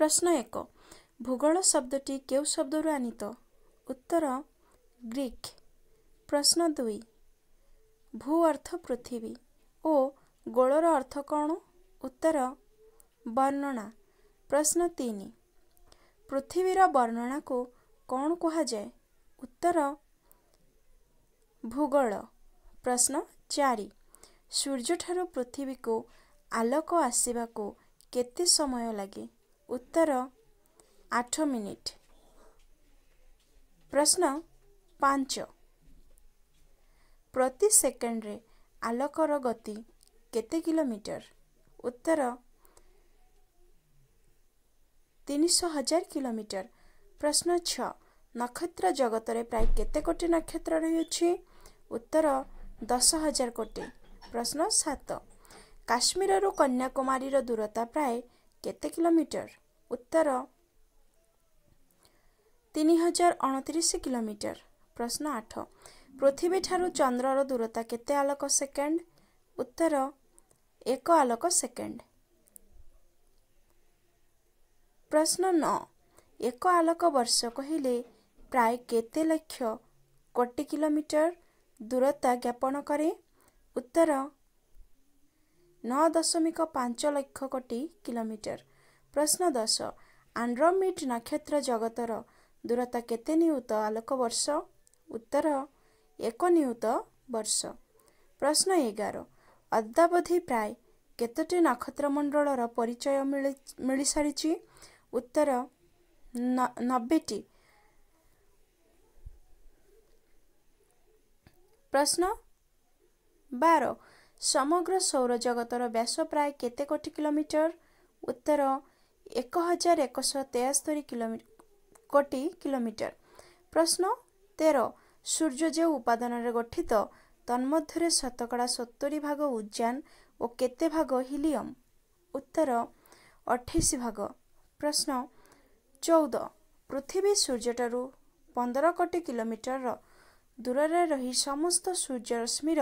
ପ୍ରଶ୍ନ ଏକ ଭୂଗୋଳ ଶବ୍ଦଟି କେଉଁ ଶବ୍ଦରୁ ଆନିତ ଉତ୍ତର ଗ୍ରୀକ୍ ପ୍ରଶ୍ନ ଦୁଇ ଭୂ ଅର୍ଥ ପୃଥିବୀ ଓ ଗୋଳର ଅର୍ଥ କ'ଣ ଉତ୍ତର ବର୍ଣ୍ଣନା ପ୍ରଶ୍ନ ତିନି ପୃଥିବୀର ବର୍ଣ୍ଣନାକୁ କ'ଣ କୁହାଯାଏ ଉତ୍ତର ଭୂଗୋଳ ପ୍ରଶ୍ନ ଚାରି ସୂର୍ଯ୍ୟଠାରୁ ପୃଥିବୀକୁ ଆଲୋକ ଆସିବାକୁ କେତେ ସମୟ ଲାଗେ ଉତ୍ତର ଆଠ ମିନିଟ୍ ପ୍ରଶ୍ନ ପାଞ୍ଚ ପ୍ରତି ସେକେଣ୍ଡରେ ଆଲୋକର ଗତି କେତେ କିଲୋମିଟର ଉତ୍ତର ତିନିଶହ ହଜାର କିଲୋମିଟର ପ୍ରଶ୍ନ ଛଅ ନକ୍ଷତ୍ର ଜଗତରେ ପ୍ରାୟ କେତେ କୋଟି ନକ୍ଷତ୍ର ରହିଅଛି ଉତ୍ତର ଦଶ ହଜାର କୋଟି ପ୍ରଶ୍ନ ସାତ କାଶ୍ମୀରରୁ କନ୍ୟାକୁମାରୀର ଦୂରତା ପ୍ରାୟ କେତେ କିଲୋମିଟର ଉତ୍ତର ତିନି ହଜାର ଅଣତିରିଶ କିଲୋମିଟର ପ୍ରଶ୍ନ ଆଠ ପୃଥିବୀଠାରୁ ଚନ୍ଦ୍ରର ଦୂରତା କେତେ ଆଲୋକ ସେକେଣ୍ଡ ଉତ୍ତର ଏକ ଆଲୋକ ସେକେଣ୍ଡ ପ୍ରଶ୍ନ ନଅ ଏକ ଆଲୋକ ବର୍ଷ କହିଲେ ପ୍ରାୟ କେତେ ଲକ୍ଷ କୋଟି କିଲୋମିଟର ଦୂରତା ଜ୍ଞାପନ କରେ ଉତ୍ତର ନଅ ଦଶମିକ ପାଞ୍ଚ ଲକ୍ଷ କୋଟି କିଲୋମିଟର ପ୍ରଶ୍ନ ଦଶ ଆଣ୍ଡ୍ରମିଟ୍ ନକ୍ଷତ୍ର ଜଗତର ଦୂରତା କେତେ ନିୟୁତ ଆଲୋକ ବର୍ଷ ଉତ୍ତର ଏକ ନିୟୁତ ବର୍ଷ ପ୍ରଶ୍ନ ଏଗାର ଅଦ୍ୟାବଧି ପ୍ରାୟ କେତୋଟି ନକ୍ଷତ୍ର ମଣ୍ଡଳର ପରିଚୟ ମିଳିସାରିଛି ଉତ୍ତର ନବେଟି ପ୍ରଶ୍ନ ବାର ସମଗ୍ର ସୌର ଜଗତର ବ୍ୟାସ ପ୍ରାୟ କେତେ କୋଟି କିଲୋମିଟର ଉତ୍ତର ଦୁଇ ଏକ ହଜାର ଏକଶହ ତେସ୍ତରୀ କିଲୋମି କୋଟି କିଲୋମିଟର ପ୍ରଶ୍ନ ତେର ସୂର୍ଯ୍ୟ ଯେଉଁ ଉପାଦାନରେ ଗଠିତ ତନ୍ମଧ୍ୟରେ ଶତକଡ଼ା ସତୁରି ଭାଗ ଉଜାନ ଓ କେତେ ଭାଗ ହିଲିୟମ୍ ଉତ୍ତର ଅଠେଇଶ ଭାଗ ପ୍ରଶ୍ନ ଚଉଦ ପୃଥିବୀ ସୂର୍ଯ୍ୟଠାରୁ ପନ୍ଦର କୋଟି କିଲୋମିଟର ଦୂରରେ ରହି ସମସ୍ତ ସୂର୍ଯ୍ୟରଶ୍ମିର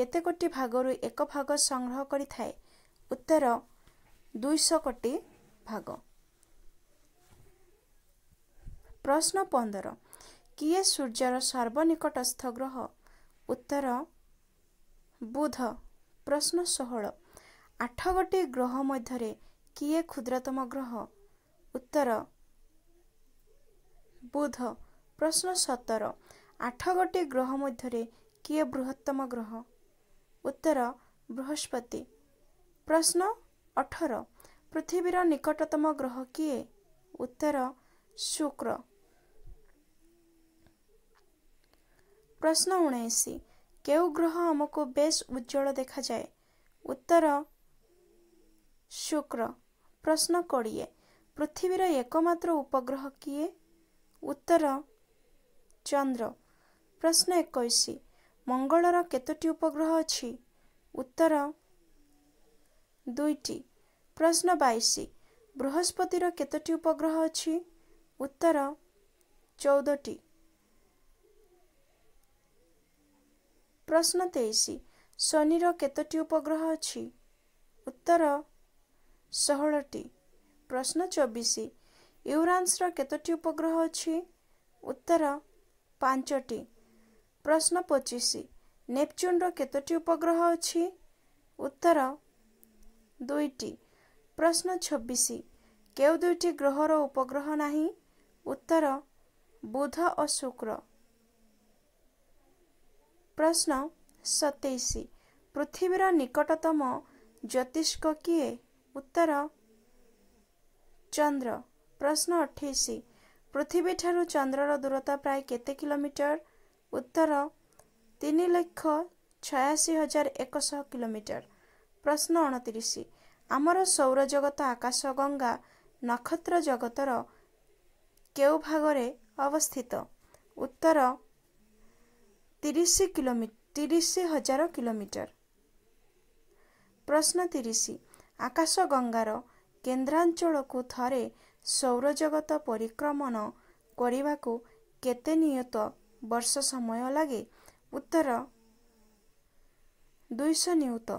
କେତେ କୋଟି ଭାଗରୁ ଏକ ଭାଗ ସଂଗ୍ରହ କରିଥାଏ ଉତ୍ତର ଦୁଇଶହ କୋଟି ଭାଗ ପ୍ରଶ୍ନ ପନ୍ଦର କିଏ ସୂର୍ଯ୍ୟର ସର୍ବନିକଟସ୍ଥ ଗ୍ରହ ଉତ୍ତର ବୁଧ ପ୍ରଶ୍ନ ଷୋହଳ ଆଠ ଗୋଟି ଗ୍ରହ ମଧ୍ୟରେ କିଏ କ୍ଷୁଦ୍ରତମ ଗ୍ରହ ଉତ୍ତର ବୁଧ ପ୍ରଶ୍ନ ସତର ଆଠ ଗୋଟି ଗ୍ରହ ମଧ୍ୟରେ କିଏ ବୃହତ୍ତମ ଗ୍ରହ ଉତ୍ତର ବୃହସ୍ପତି ପ୍ରଶ୍ନ ଅଠର ପୃଥିବୀର ନିକଟତମ ଗ୍ରହ କିଏ ଉତ୍ତର ଶୁକ୍ର ପ୍ରଶ୍ନ ଉଣେଇଶ କେଉଁ ଗ୍ରହ ଆମକୁ ବେଶ ଉଜ୍ଜଳ ଦେଖାଯାଏ ଉତ୍ତର ଶୁକ୍ର ପ୍ରଶ୍ନ କୋଡ଼ିଏ ପୃଥିବୀର ଏକମାତ୍ର ଉପଗ୍ରହ କିଏ ଉତ୍ତର ଚନ୍ଦ୍ର ପ୍ରଶ୍ନ ଏକୋଇଶ ମଙ୍ଗଳର କେତୋଟି ଉପଗ୍ରହ ଅଛି ଉତ୍ତର ଦୁଇଟି ପ୍ରଶ୍ନ ବାଇଶ ବୃହସ୍ପତିର କେତୋଟି ଉପଗ୍ରହ ଅଛି ଉତ୍ତର ଚଉଦଟି ପ୍ରଶ୍ନ ତେଇଶ ଶନିର କେତୋଟି ଉପଗ୍ରହ ଅଛି ଉତ୍ତର ଷୋହଳଟି ପ୍ରଶ୍ନ ଚବିଶ ୟୁରାନ୍ସର କେତୋଟି ଉପଗ୍ରହ ଅଛି ଉତ୍ତର ପାଞ୍ଚଟି ପ୍ରଶ୍ନ ପଚିଶ ନେପଚୁନ୍ର କେତୋଟି ଉପଗ୍ରହ ଅଛି ଉତ୍ତର ଦୁଇଟି ପ୍ରଶ୍ନ ଛବିଶ କେଉଁ ଦୁଇଟି ଗ୍ରହର ଉପଗ୍ରହ ନାହିଁ ଉତ୍ତର ବୁଧ ଓ ଶୁକ୍ର ପ୍ରଶ୍ନ ସତେଇଶ ପୃଥିବୀର ନିକଟତମ ଜ୍ୟୋତିଷ୍କ କିଏ ଉତ୍ତର ଚନ୍ଦ୍ର ପ୍ରଶ୍ନ ଅଠେଇଶ ପୃଥିବୀଠାରୁ ଚନ୍ଦ୍ରର ଦୂରତା ପ୍ରାୟ କେତେ କିଲୋମିଟର ଉତ୍ତର ତିନି ଲକ୍ଷ ଛୟାଅଶୀ ହଜାର ଏକଶହ କିଲୋମିଟର ପ୍ରଶ୍ନ ଅଣତିରିଶ ଆମର ସୌରଜଗତ ଆକାଶ ଗଙ୍ଗା ନକ୍ଷତ୍ର ଜଗତର କେଉଁ ଭାଗରେ ଅବସ୍ଥିତ ଉତ୍ତର ତିରିଶ କିଲୋମି ତିରିଶ ହଜାର କିଲୋମିଟର ପ୍ରଶ୍ନ ତିରିଶ ଆକାଶ ଗଙ୍ଗାର କେନ୍ଦ୍ରାଞ୍ଚଳକୁ ଥରେ ସୌରଜଗତ ପରିକ୍ରମଣ କରିବାକୁ କେତେ ନିୟତ ବର୍ଷ ସମୟ ଲାଗେ ଉତ୍ତର ଦୁଇଶହ ନିୟୁତ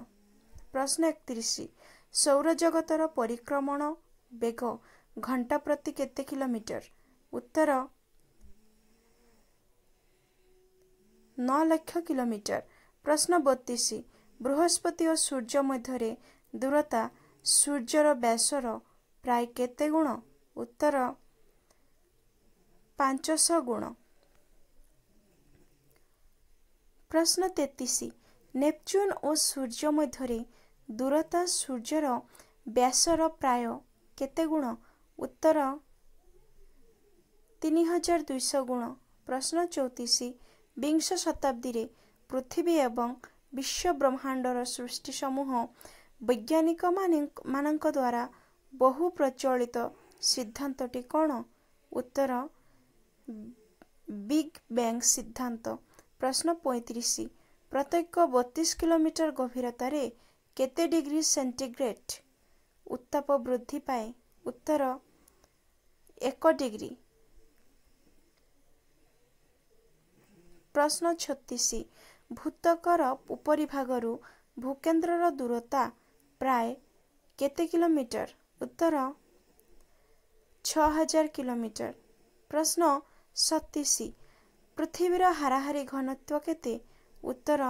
ପ୍ରଶ୍ନ ଏକତିରିଶ ସୌରଜଗତର ପରିକ୍ରମଣ ବେଗ ଘଣ୍ଟା ପ୍ରତି କେତେ କିଲୋମିଟର ଉତ୍ତର ନଅ ଲକ୍ଷ କିଲୋମିଟର ପ୍ରଶ୍ନ ବତିଶ ବୃହସ୍ପତି ଓ ସୂର୍ଯ୍ୟ ମଧ୍ୟରେ ଦୂରତା ସୂର୍ଯ୍ୟର ବ୍ୟାସର ପ୍ରାୟ କେତେ ଗୁଣ ଉତ୍ତର ପାଞ୍ଚଶହ ଗୁଣ ପ୍ରଶ୍ନ ତେତିଶ ନେପଚୁନ୍ ଓ ସୂର୍ଯ୍ୟ ମଧ୍ୟରେ ଦୂରତା ସୂର୍ଯ୍ୟର ବ୍ୟାସର ପ୍ରାୟ କେତେ ଗୁଣ ଉତ୍ତର ତିନି ହଜାର ଦୁଇଶହ ଗୁଣ ପ୍ରଶ୍ନ ଚଉତିଶ ବିଂଶ ଶତାବ୍ଦୀରେ ପୃଥିବୀ ଏବଂ ବିଶ୍ୱ ବ୍ରହ୍ମାଣ୍ଡର ସୃଷ୍ଟି ସମୂହ ବୈଜ୍ଞାନିକମାନେ ମାନଙ୍କ ଦ୍ୱାରା ବହୁ ପ୍ରଚଳିତ ସିଦ୍ଧାନ୍ତଟି କ'ଣ ଉତ୍ତର ବିଗ୍ ବ୍ୟାଙ୍ଗ ସିଦ୍ଧାନ୍ତ ପ୍ରଶ୍ନ ପଇଁତିରିଶ ପ୍ରତ୍ୟେକ ବତିଶ କିଲୋମିଟର ଗଭୀରତାରେ କେତେ ଡିଗ୍ରୀ ସେଣ୍ଟିଗ୍ରେଡ୍ ଉତ୍ତାପ ବୃଦ୍ଧି ପାଏ ଉତ୍ତର ଏକ ଡିଗ୍ରୀ ପ୍ରଶ୍ନ ଛତିଶ ଭୂତକର ଉପରିଭାଗରୁ ଭୂକେନ୍ଦ୍ରର ଦୂରତା ପ୍ରାୟ କେତେ କିଲୋମିଟର ଉତ୍ତର ଛଅ ହଜାର କିଲୋମିଟର ପ୍ରଶ୍ନ ସତିଶ ପୃଥିବୀର ହାରାହାରି ଘନତ୍ୱ କେତେ ଉତ୍ତର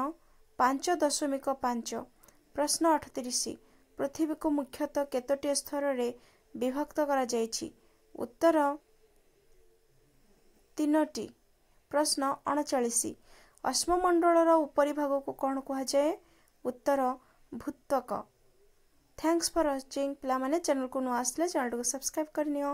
ପାଞ୍ଚ ଦଶମିକ ପାଞ୍ଚ ପ୍ରଶ୍ନ ଅଠତିରିଶ ପୃଥିବୀକୁ ମୁଖ୍ୟତଃ କେତୋଟି ସ୍ତରରେ ବିଭକ୍ତ କରାଯାଇଛି ଉତ୍ତର ତିନୋଟି ପ୍ରଶ୍ନ ଅଣଚାଳିଶ ଉପରି ଭାଗକୁ କ'ଣ କୁହାଯାଏ ଉତ୍ତର ଭୂତକ ଥ୍ୟାଙ୍କସ୍ ଫର୍ ୱାଚିଂ ପିଲାମାନେ ଚ୍ୟାନେଲ୍କୁ ନୂଆ ଆସିଲେ ଚ୍ୟାନେଲ୍ଟିକୁ ସବସ୍କ୍ରାଇବ୍ କରିନିଅ